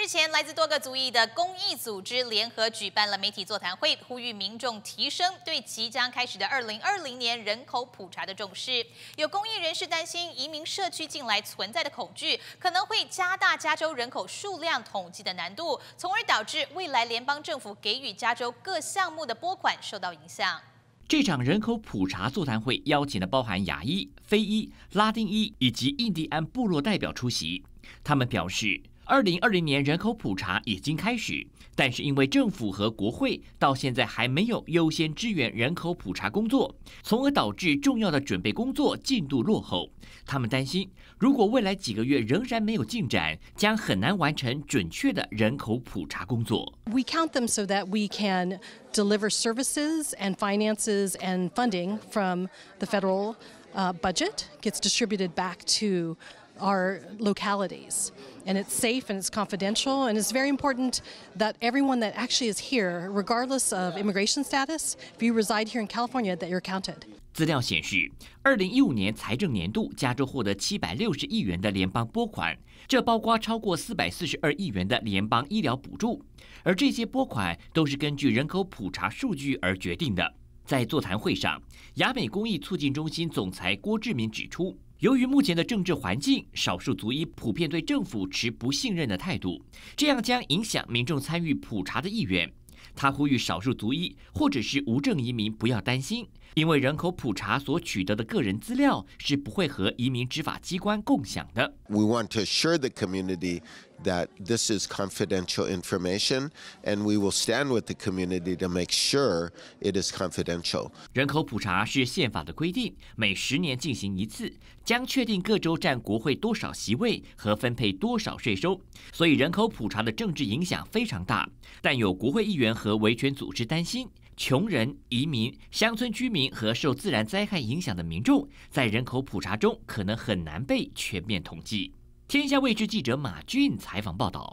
日前，来自多个族裔的公益组织联合举办了媒体座谈会，呼吁民众提升对即将开始的二零二零年人口普查的重视。有公益人士担心，移民社区近来存在的恐惧可能会加大加州人口数量统计的难度，从而导致未来联邦政府给予加州各项目的拨款受到影响。这场人口普查座谈会邀请了包含牙医、非医、拉丁医以及印第安部落代表出席，他们表示。二零二零年人口普查已经开始，但是因为政府和国会到现在还没有优先支援人口普查工作，从而导致重要的准备工作进度落后。他们担心，如果未来几个月仍然没有进展，将很难完成准确的人口普查工作。We count them so that we can deliver services and finances and funding from the federal uh, budget gets distributed back to are localities and it's safe and it's confidential and it's very important that everyone that actually is here regardless of immigration status if you reside here in california that you're counted 资料显示二零一五年财政年度加州获得七百六十亿元的联邦拨款这包括超过四百四十二亿元的联邦医疗补助而这些拨款都是根据人口普查数据而决定的在座谈会上牙美公益促进中心总裁郭志敏指出由于目前的政治环境，少数族裔普遍对政府持不信任的态度，这样将影响民众参与普查的意愿。他呼吁少数族裔或者是无证移民不要担心。因为人口普查所取得的个人资料是不会和移民执法机关共享的。We want to assure the community that this is confidential information, and we will stand with the community to make sure it is confidential. 人口普查是宪法的规定，每十年进行一次，将确定各州占国会多少席位和分配多少税收。所以人口普查的政治影响非常大，但有国会议员和维权组织担心。穷人、移民、乡村居民和受自然灾害影响的民众，在人口普查中可能很难被全面统计。天下卫视记者马俊采访报道。